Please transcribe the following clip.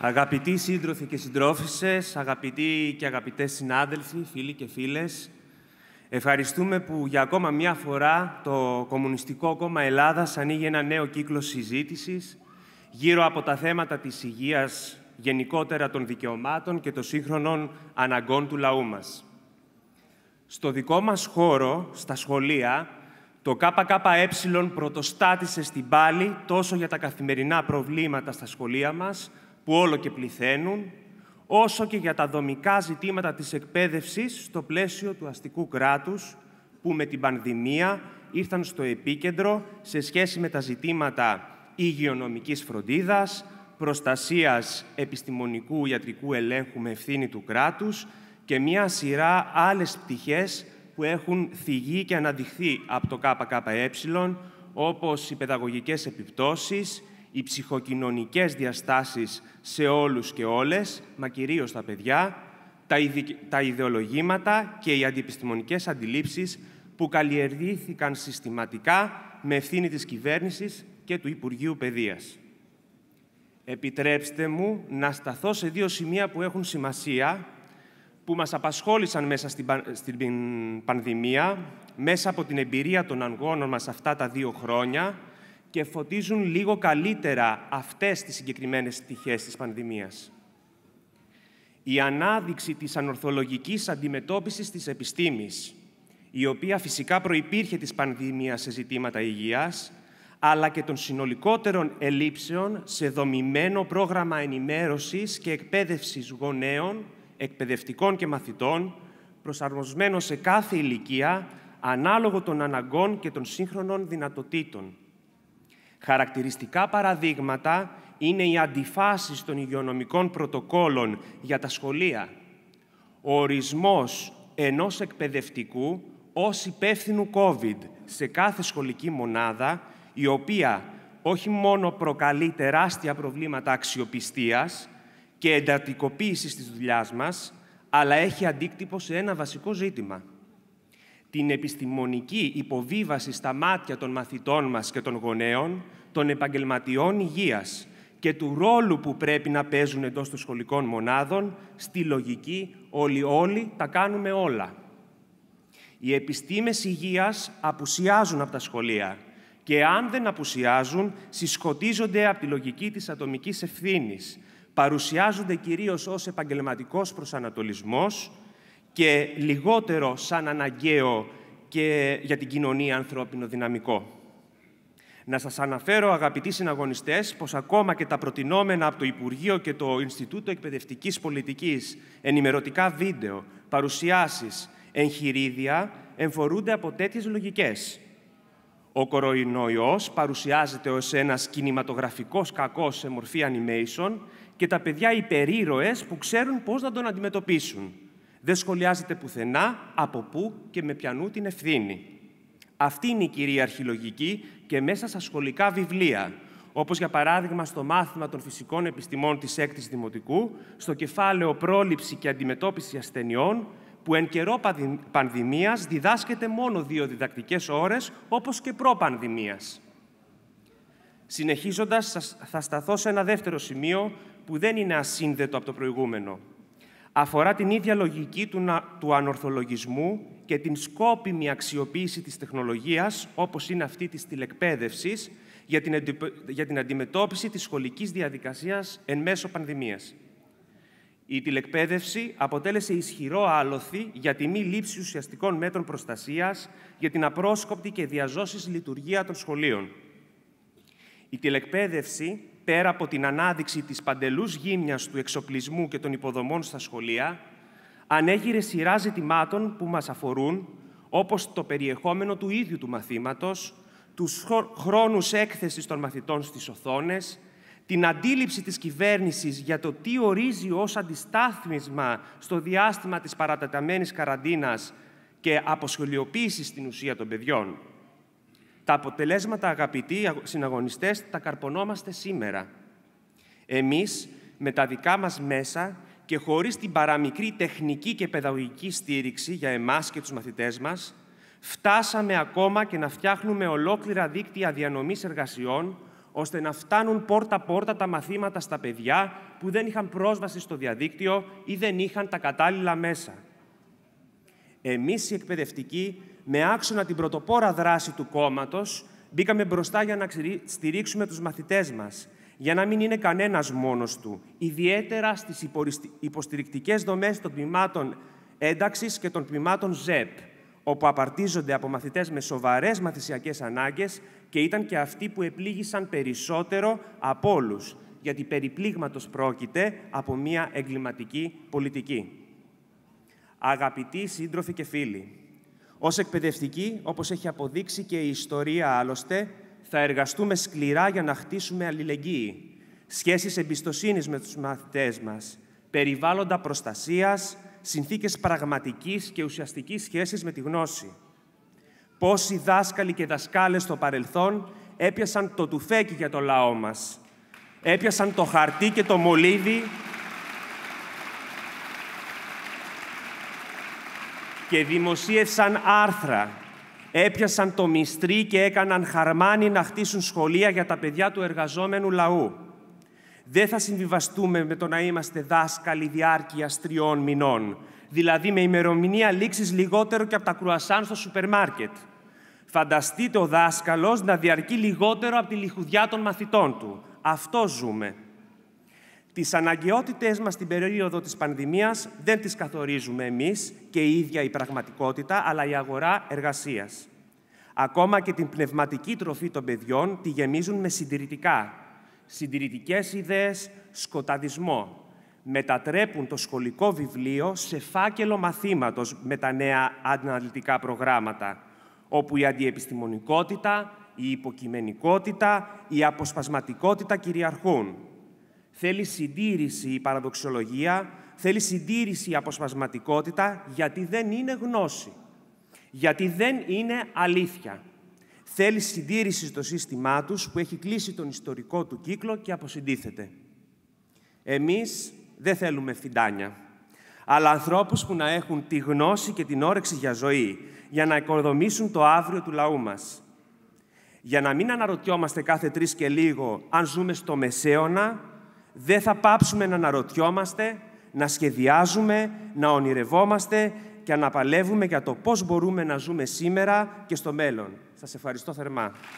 Αγαπητοί σύντροφοι και συντρόφισσες, αγαπητοί και αγαπητές συνάδελφοι, φίλοι και φίλες, ευχαριστούμε που για ακόμα μία φορά το Κομμουνιστικό Κόμμα Ελλάδας ανοίγει ένα νέο κύκλο συζήτησης γύρω από τα θέματα της υγείας, γενικότερα των δικαιωμάτων και των σύγχρονων αναγκών του λαού μας. Στο δικό μας χώρο, στα σχολεία, το ΚΚΕ πρωτοστάτησε στην πάλη τόσο για τα καθημερινά προβλήματα στα σχολεία μας, που όλο και πληθαίνουν, όσο και για τα δομικά ζητήματα της εκπαίδευσης στο πλαίσιο του αστικού κράτους, που με την πανδημία ήρθαν στο επίκεντρο σε σχέση με τα ζητήματα υγειονομικής φροντίδας, προστασίας επιστημονικού ιατρικού ελέγχου με ευθύνη του κράτους και μία σειρά άλλες πτυχές που έχουν θυγεί και αναδειχθεί από το ΚΚΕ, όπως οι παιδαγωγικές επιπτώσεις, οι ψυχοκοινωνικές διαστάσεις σε όλους και όλες, μα κυρίως τα παιδιά, τα, ιδεολογήματα και οι αντιπιστημονικές αντιλήψεις που καλλιεργήθηκαν συστηματικά με ευθύνη της κυβέρνησης και του Υπουργείου Παιδείας. Επιτρέψτε μου να σταθώ σε δύο σημεία που έχουν σημασία, που μας απασχόλησαν μέσα στην, πανδημία, μέσα από την εμπειρία των αγώνων μας αυτά τα δύο χρόνια, και φωτίζουν λίγο καλύτερα αυτές τις συγκεκριμένες στοιχές της πανδημίας. Η ανάδειξη της ανορθολογικής αντιμετώπισης της επιστήμης, η οποία φυσικά προϋπήρχε της πανδημίας σε ζητήματα υγείας, αλλά και των συνολικότερων ελλείψεων σε δομημένο πρόγραμμα ενημέρωσης και εκπαίδευσης γονέων, εκπαιδευτικών και μαθητών, προσαρμοσμένο σε κάθε ηλικία, ανάλογο των αναγκών και των σύγχρονων δυνατοτήτων. Χαρακτηριστικά παραδείγματα είναι οι αντιφάσεις των υγειονομικών πρωτοκόλων για τα σχολεία. Ο ορισμός ενός εκπαιδευτικού ως υπεύθυνου COVID σε κάθε σχολική μονάδα, η οποία όχι μόνο προκαλεί τεράστια προβλήματα αξιοπιστίας και εντατικοποίησης της δουλειάς μας, αλλά έχει αντίκτυπο σε ένα βασικό ζήτημα – την επιστημονική υποβίβαση στα μάτια των μαθητών μας και των γονέων, των επαγγελματιών υγείας και του ρόλου που πρέπει να παίζουν εντός των σχολικών μονάδων στη λογική όλοι όλοι τα κάνουμε όλα. Οι επιστήμες υγείας απουσιάζουν από τα σχολεία και αν δεν απουσιάζουν, συσκοτίζονται από τη λογική της ατομικής ευθύνης. Παρουσιάζονται κυρίως ως επαγγελματικός προσανατολισμός και λιγότερο σαν αναγκαίο και για την κοινωνία ανθρώπινο δυναμικό. Να σας αναφέρω, αγαπητοί συναγωνιστές, πως ακόμα και τα προτινόμενα από το Υπουργείο και το Ινστιτούτο Εκπαιδευτικής Πολιτικής, ενημερωτικά βίντεο, παρουσιάσεις, εγχειρίδια, εμφορούνται από τέτοιες λογικές. Ο κοροϊνοϊός παρουσιάζεται ως ένας κινηματογραφικός κακός σε μορφή animation και τα παιδιά υπερήρωες που ξέρουν πώς να τον αντιμετωπίσουν. Δεν σχολιάζεται πουθενά από πού και με πιανού την ευθύνη. Αυτή είναι η κυρίαρχη λογική και μέσα στα σχολικά βιβλία, όπως για παράδειγμα στο μάθημα των φυσικών επιστημών της 6ης Δημοτικού, στο κεφάλαιο «Πρόληψη και αντιμετώπιση ασθενειών», που εν καιρό πανδημίας διδάσκεται μόνο δύο διδακτικές ώρες, όπως και προπανδημίας. Συνεχίζοντας θα σταθώ σε ένα δεύτερο σημείο που δεν είναι ασύνδετο από το προηγούμενο αφορά την ίδια λογική του, του ανορθολογισμού και την σκόπιμη αξιοποίηση της τεχνολογίας, όπως είναι αυτή της τηλεκπαίδευσης, για την, για την αντιμετώπιση της σχολικής διαδικασίας εν μέσω πανδημίας. Η τηλεκπαίδευση αποτέλεσε ισχυρό άλοθη για τη μη λήψη ουσιαστικών μέτρων προστασίας, για την απρόσκοπτη και διαζώσης λειτουργία των σχολείων. Η τηλεκπαίδευση πέρα από την ανάδειξη της παντελούς γύμνιας του εξοπλισμού και των υποδομών στα σχολεία, ανέγειρε σειρά ζητημάτων που μας αφορούν, όπως το περιεχόμενο του ίδιου του μαθήματος, τους χρόνους έκθεσης των μαθητών στις οθόνες, την αντίληψη της κυβέρνησης για το τι ορίζει ως αντιστάθμισμα στο διάστημα της παραταταμένης καραντίνας και αποσχολιοποίησης στην ουσία των παιδιών. Τα αποτελέσματα, αγαπητοί συναγωνιστές, τα καρπονόμαστε σήμερα. Εμείς, με τα δικά μας μέσα και χωρίς την παραμικρή τεχνική και παιδαγωγική στήριξη για εμάς και τους μαθητές μας, φτάσαμε ακόμα και να φτιάχνουμε ολόκληρα δίκτυα διανομής εργασιών, ώστε να φτάνουν πόρτα-πόρτα τα μαθήματα στα παιδιά που δεν είχαν πρόσβαση στο διαδίκτυο ή δεν είχαν τα κατάλληλα μέσα. Εμείς οι εκπαιδευτικοί, με άξονα την πρωτοπόρα δράση του κόμματος, μπήκαμε μπροστά για να στηρίξουμε τους μαθητές μας, για να μην είναι κανένας μόνος του, ιδιαίτερα στις υποστηρικτικές δομές των τμήματων ένταξης και των τμήματων ΖΕΠ, όπου απαρτίζονται από μαθητές με σοβαρές μαθησιακές ανάγκες και ήταν και αυτοί που επλήγησαν περισσότερο από όλους, γιατί περιπλήγματος πρόκειται από μια εγκληματική πολιτική. Αγαπητοί σύντροφοι και φίλοι, ως εκπαιδευτικοί, όπως έχει αποδείξει και η ιστορία άλλωστε, θα εργαστούμε σκληρά για να χτίσουμε αλληλεγγύη, σχέσεις εμπιστοσύνης με τους μαθητές μας, περιβάλλοντα προστασίας, συνθήκες πραγματικής και ουσιαστικής σχέσης με τη γνώση. Πόσοι δάσκαλοι και δασκάλες στο παρελθόν έπιασαν το τουφέκι για το λαό μας, έπιασαν το χαρτί και το μολύβι και δημοσίευσαν άρθρα. Έπιασαν το μυστρή και έκαναν χαρμάνι να χτίσουν σχολεία για τα παιδιά του εργαζόμενου λαού. Δεν θα συμβιβαστούμε με το να είμαστε δάσκαλοι διάρκεια τριών μηνών, δηλαδή με ημερομηνία λήξης λιγότερο και από τα κρουασάν στο σούπερ μάρκετ. Φανταστείτε ο δάσκαλος να διαρκεί λιγότερο από τη λιχουδιά των μαθητών του. Αυτό ζούμε. Τις αναγκαιότητες μας στην περίοδο της πανδημίας δεν τις καθορίζουμε εμείς και η ίδια η πραγματικότητα, αλλά η αγορά εργασίας. Ακόμα και την πνευματική τροφή των παιδιών τη γεμίζουν με συντηρητικά. Συντηρητικές ιδέες, σκοταδισμό. Μετατρέπουν το σχολικό βιβλίο σε φάκελο μαθήματος με τα νέα αναλυτικά προγράμματα, όπου η αντιεπιστημονικότητα, η υποκειμενικότητα, η αποσπασματικότητα κυριαρχούν. Θέλει συντήρηση η παραδοξιολογία, θέλει συντήρηση η αποσπασματικότητα, γιατί δεν είναι γνώση, γιατί δεν είναι αλήθεια. Θέλει συντήρηση στο σύστημά τους που έχει κλείσει τον ιστορικό του κύκλο και αποσυντήθεται. Εμείς δεν θέλουμε φιντάνια, αλλά ανθρώπους που να έχουν τη γνώση και την όρεξη για ζωή, για να οικοδομήσουν το αύριο του λαού μας. Για να μην αναρωτιόμαστε κάθε τρεις και λίγο αν ζούμε στο μεσαίωνα δεν θα πάψουμε να αναρωτιόμαστε, να σχεδιάζουμε, να ονειρευόμαστε και να παλεύουμε για το πώς μπορούμε να ζούμε σήμερα και στο μέλλον. Σας ευχαριστώ θερμά.